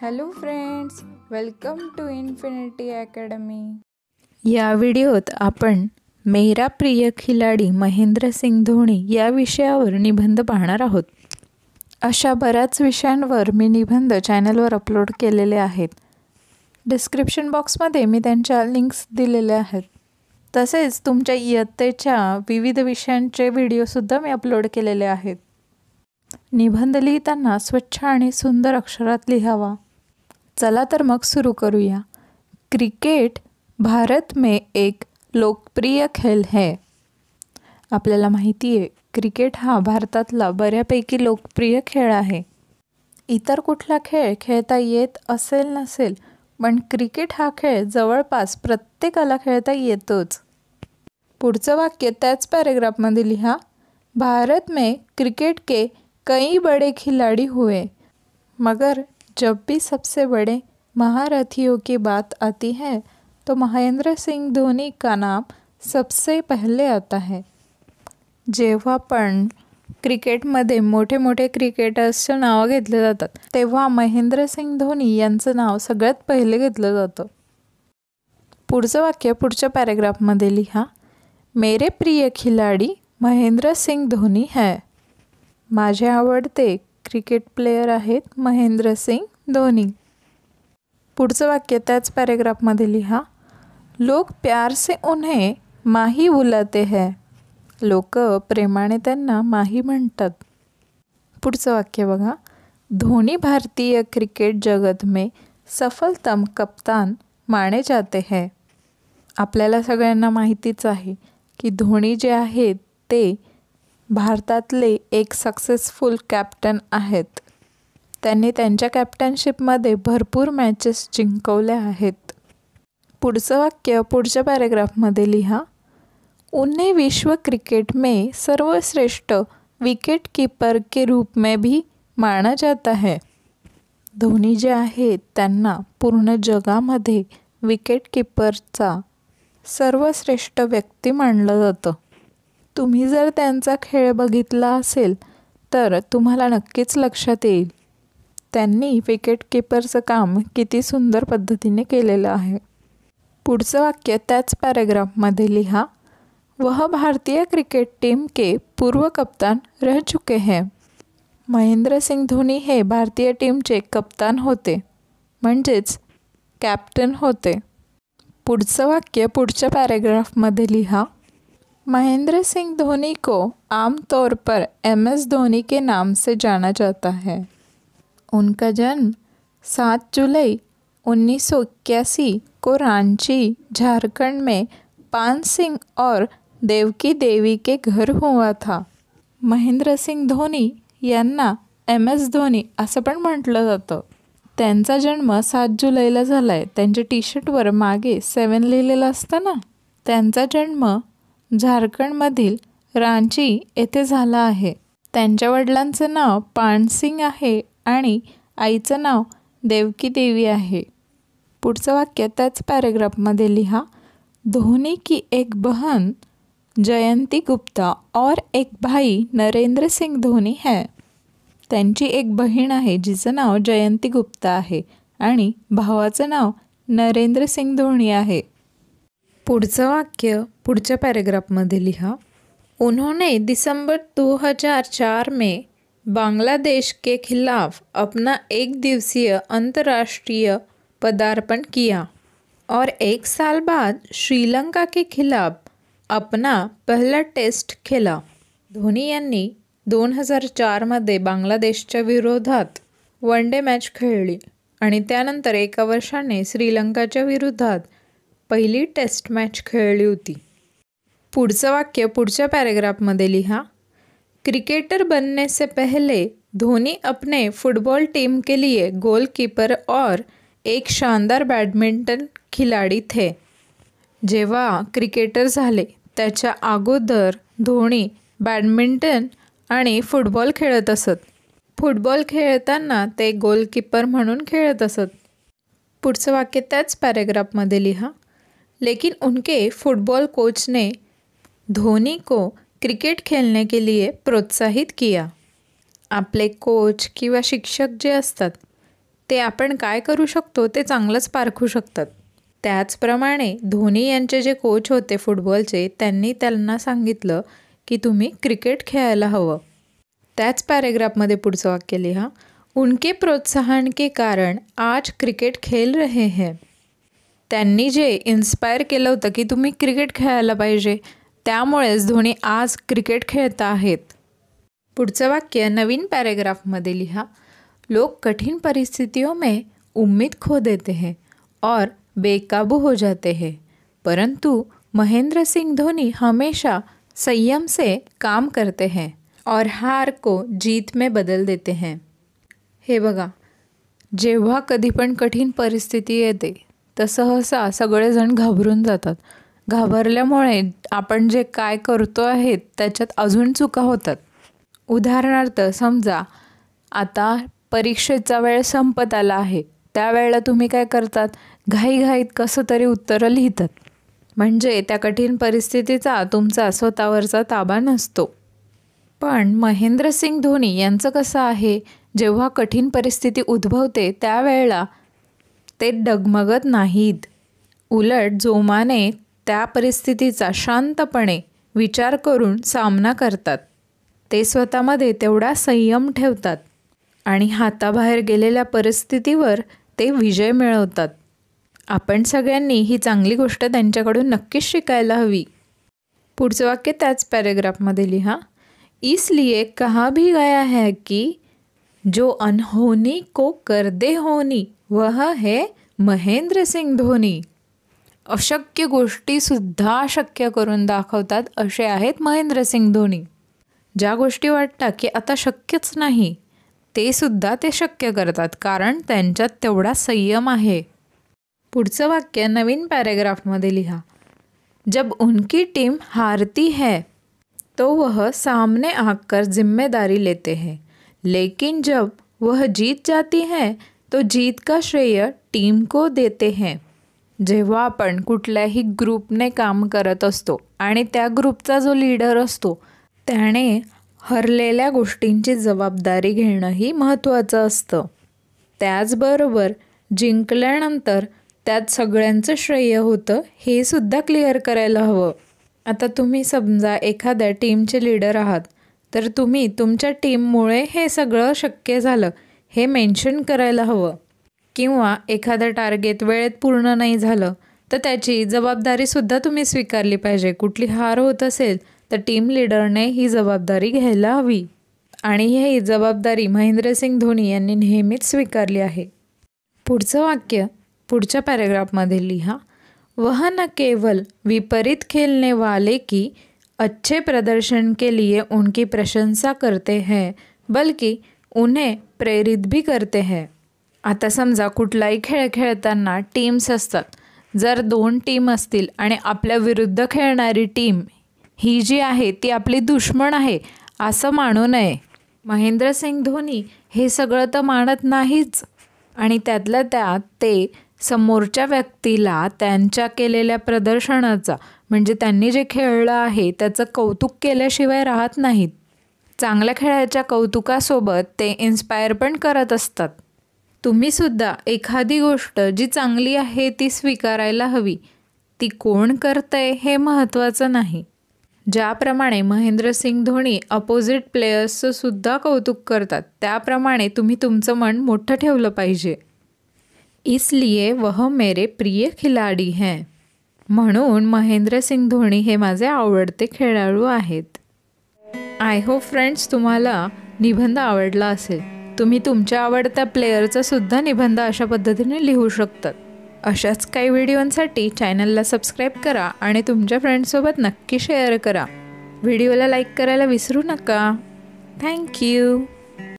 hello friends welcome to infinity academy या व्हिडिओत आपण मेरा प्रिय खिलाडी महेंद्रसिंग धोनी या विषयावर निबंध पाहणार आहोत अशा बऱ्याच विषयांवर मी निबंध चॅनलवर अपलोड केलेले आहेत डिस्क्रिप्शन बॉक्समध्ये मी त्यांच्या लिंक्स दिलेल्या आहेत तसेच तुमच्या इयत्तेच्या विविध विषयांचे व्हिडिओसुद्धा मी अपलोड केलेले आहेत निबंध लिहिताना स्वच्छ आणि सुंदर अक्षरात लिहावा चला तर मग सुरू करूया क्रिकेट भारत में एक लोकप्रिय खेळ है आपल्याला माहिती आहे क्रिकेट हा भारतातला बऱ्यापैकी लोकप्रिय खेळ आहे इतर कुठला खेळ खेळता येत असेल नसेल पण क्रिकेट हा खेळ जवळपास प्रत्येकाला खेळता येतोच पुढचं वाक्य त्याच पॅरेग्राफमध्ये लिहा भारत में क्रिकेट के कई बड़े खिलाड़ी हुए मगर जब भी सबसे बड़े महारथियों की बात आती है तो महेंद्र सिंह धोनी का नाम सबसे पहले आता है जेव्हा पण क्रिकेटमध्ये मोठे मोठे क्रिकेटर्सचे नावं घेतले जातात तेव्हा महेंद्रसिंग धोनी यांचं नाव सगळ्यात पहिले घेतलं जातं पुढचं वाक्य पुढच्या पॅरेग्राफमध्ये लिहा मेरे प्रिय खिलाडी महेंद्र सिंग धोनी है माझे आवडते क्रिकेट प्लेयर आहेत महेंद्रसिंग धोनी पुढचं वाक्य त्याच पॅरेग्राफमध्ये लिहा लोक प्यार से उन्हें माही बुलाते है लोक प्रेमाने त्यांना माही म्हणतात पुढचं वाक्य बघा धोनी भारतीय क्रिकेट जगत में सफलतम कप्तान माने जाते है आपल्याला सगळ्यांना माहितीच आहे की धोनी जे आहेत ते भारतातले एक सक्सेसफुल कॅप्टन आहेत त्यांनी त्यांच्या कॅप्टनशिपमध्ये भरपूर मॅचेस जिंकवल्या आहेत पुढचं वाक्य पुढच्या पॅरेग्राफमध्ये लिहा उन्हें विश्व क्रिकेट में सर्वश्रेष्ठ विकेट कीपर के रूप में भी माना जाता है धोनी जे आहेत त्यांना पूर्ण जगामध्ये विकेट किपरचा सर्वश्रेष्ठ व्यक्ती मानलं जातं तुम्ही जर त्यांचा खेळ बघितला असेल तर तुम्हाला नक्कीच लक्षात येईल त्यांनी विकेटकीपरचं काम किती सुंदर पद्धतीने केलेलं आहे पुढचं वाक्य त्याच पॅरेग्राफमध्ये लिहा वह भारतीय क्रिकेट टीम के पूर्व कप्तान रह चुके हैं महेंद्र सिंग धोनी हे भारतीय टीमचे कप्तान होते म्हणजेच कॅप्टन होते पुढचं वाक्य पुढच्या पॅरेग्राफमध्ये लिहा महेंद्र सिंह धोनी को आमतौर पर एम एस धोनी के नाम से जाना जाता है उनका जन्म 7 जुलाई उन्नीस को रांची झारखंड में पान सिंह और देवकी देवी के घर हुआ था महेंद्र सिंह धोनी यांना एम एस धोनी असं पण म्हटलं जातं त्यांचा जन्म सात जुलैला झाला आहे त्यांच्या टी शर्टवर मागे सेवन लिहिलेलं असतं ना त्यांचा जन्म झारखंडमधील रांची येथे झाला आहे त्यांच्या वडिलांचं नाव पानसिंग आहे आणि आईचं नाव देवकी देवी आहे पुढचं वाक्य त्याच पॅरेग्राफमध्ये लिहा धोनी की एक बहन जयंती गुप्ता और एक भाई नरेंद्र सिंग धोनी है त्यांची एक बहीण आहे जिचं नाव जयंती गुप्ता आहे आणि भावाचं नाव नरेंद्र सिंग धोनी आहे पुढचं वाक्य पुढच्या पॅरेग्राफमध्ये लिहा उन्होंने हजार 2004 में बांग्लादेश के खिलाफ अपना एक दिवसीय अंतर्राष्ट्रीय पदार्पण किया और एक साल बाद श्रीलंका के खिलाफ अपना पहला टेस्ट खेला धोनी यांनी दोन हजार चारमध्ये बांगलादेशच्या विरोधात वन डे मॅच खेळली आणि त्यानंतर एका वर्षाने श्रीलंकाच्या विरोधात पहिली टेस्ट मॅच खेळली होती पुढचं वाक्य पुढच्या पॅरेग्राफमध्ये लिहा क्रिकेटर बनने से पहले धोनी अपने फुटबॉल टीम के लिए गोलकीपर और एक शानदार बॅडमिंटन खिलाडी थे जेव्हा क्रिकेटर झाले त्याच्या अगोदर धोनी बॅडमिंटन आणि फुटबॉल खेळत असत फुटबॉल खेळताना ते गोलकीपर म्हणून खेळत असत पुढचं वाक्य त्याच पॅरेग्राफमध्ये लिहा लेकिन उनके फुटबॉल कोच ने धोनी को क्रिकेट खेलने के लिए प्रोत्साहित किया आपले कोच किंवा शिक्षक जे असतात ते आपण काय करू शकतो ते चांगलंच पारखू शकतात त्याचप्रमाणे धोनी यांचे जे कोच होते फुटबॉलचे त्यांनी त्यांना सांगितलं की तुम्ही क्रिकेट खेळायला हवं त्याच पॅरेग्राफमध्ये पुढचं वाक्य लिहा उनके प्रोत्साहन के कारण आज क्रिकेट खेल रहे हैं त्यांनी जे इन्स्पायर केलं होतं की तुम्ही क्रिकेट खेळायला पाहिजे त्यामुळेच धोनी आज क्रिकेट खेळत आहेत पुढचं वाक्य नवीन पॅरेग्राफमध्ये लिहा लोक कठीण परिस्थितियों में उम्मीद खो देते हैं और बेकाबू हो जाते हैं परंतु महेंद्र सिंह धोनी हमेशा संयम से काम करते हैं और हार को जीत में बदल देते हैं हे बघा जेव्हा कधी पण कठीण परिस्थिती येते तर सहसा सगळेजण घाबरून जातात घाबरल्यामुळे आपण जे काय करतो आहेत त्याच्यात अजून चुका होतात उदाहरणार्थ समजा आता परीक्षेचा वेळ संपत आला आहे त्यावेळेला तुम्ही काय करतात घाईघाईत कसं तरी उत्तरं लिहितात म्हणजे त्या कठीण परिस्थितीचा तुमचा स्वतःवरचा ताबा नसतो पण महेंद्रसिंग धोनी यांचं कसं आहे जेव्हा कठीण परिस्थिती उद्भवते त्यावेळेला ते डगमगत नाहीत उलट जोमाने त्या परिस्थितीचा शांतपणे विचार करून सामना करतात ते स्वतःमध्ये तेवढा संयम ठेवतात आणि हाताबाहेर गेलेल्या परिस्थितीवर ते विजय मिळवतात आपण सगळ्यांनी ही चांगली गोष्ट त्यांच्याकडून नक्कीच शिकायला हवी पुढचं वाक्य त्याच पॅरेग्राफमध्ये लिहा इसलिए कहा भी गया है की जो अनहोनी को कर दे होनी वह है महेंद्र सिंग धोनी अशक्य गोष्टीसुद्धा शक्य करून दाखवतात असे आहेत महेंद्रसिंग धोनी ज्या गोष्टी वाटतात की आता शक्यच नाही ते सुद्धा ते शक्य करतात कारण त्यांच्यात तेवढा संयम आहे पुढचं वाक्य नवीन पॅरेग्राफमध्ये लिहा जब उनकी टीम हारती है तो वह सामने आकर जिम्मेदारी लेते हैं लेकिन जब वह जीत जाती हैं तो जीत का श्रेय टीम को देते हैं जेव्हा आपण कुठल्याही ग्रुपने काम करत असतो आणि त्या ग्रुपचा जो लीडर असतो त्याने हरलेल्या गोष्टींची जबाबदारी घेणंही महत्त्वाचं असतं त्याचबरोबर जिंकल्यानंतर त्यात सगळ्यांचं श्रेय होतं हे सुद्धा क्लिअर करायला हवं आता तुम्ही समजा एखाद्या टीमचे लीडर आहात तर तुम्ही तुमच्या टीममुळे हे सगळं शक्य झालं हे मेन्शन करायला हवं किंवा एखादं टार्गेट वेळेत पूर्ण नाही झालं तर त्याची जबाबदारीसुद्धा तुम्ही स्वीकारली पाहिजे कुठली हार होत असेल तर टीम लिडरने ही जबाबदारी घ्यायला हवी आणि ही जबाबदारी महेंद्रसिंग धोनी यांनी नेहमीच स्वीकारली आहे पुढचं वाक्य पुढच्या पॅरेग्राफमध्ये लिहा वह न केवल विपरीत खेळणे वाले की अच्छे प्रदर्शन के लिए उनकी प्रशंसा करते हैं बल्कि उन्हें प्रेरित भी करते हैं आता समजा कुठलाही खेळ खेळताना टीम्स असतात जर दोन टीम असतील आणि आपल्या विरुद्ध खेळणारी टीम ही जी आहे ती आपली दुश्मन आहे असं मानू नये महेंद्रसिंग धोनी हे सगळं तर मानत नाहीच आणि त्यातल्या त्यात ते समोरच्या व्यक्तीला त्यांच्या केलेल्या प्रदर्शनाचा म्हणजे त्यांनी जे खेळलं आहे त्याचं कौतुक केल्याशिवाय राहत नाहीत चांगल्या खेळाच्या कौतुकासोबत ते इन्स्पायर पण करत असतात तुम्हीसुद्धा एखादी गोष्ट जी चांगली आहे ती स्वीकारायला हवी ती कोण करतंय हे महत्त्वाचं नाही ज्याप्रमाणे महेंद्रसिंग धोनी अपोजिट प्लेयर्सचंसुद्धा सुद्धा कौतुक करतात त्याप्रमाणे तुम्ही तुमचं मन मोठं ठेवलं पाहिजे इसलिए वह मेरे प्रिय खिलाडी हैं म्हणून महेंद्रसिंग धोनी हे माझे आवडते खेळाडू आहेत आय होप फ्रेंड्स तुम्हाला निबंध आवडला असेल तुम्ही तुमच्या आवडत्या प्लेयरचा सुद्धा निबंध अशा पद्धतीने लिहू शकतात अशाच काही व्हिडिओंसाठी चॅनलला सबस्क्राईब करा आणि तुमच्या फ्रेंड्ससोबत नक्की शेअर करा व्हिडिओला लाईक करायला विसरू नका थँक्यू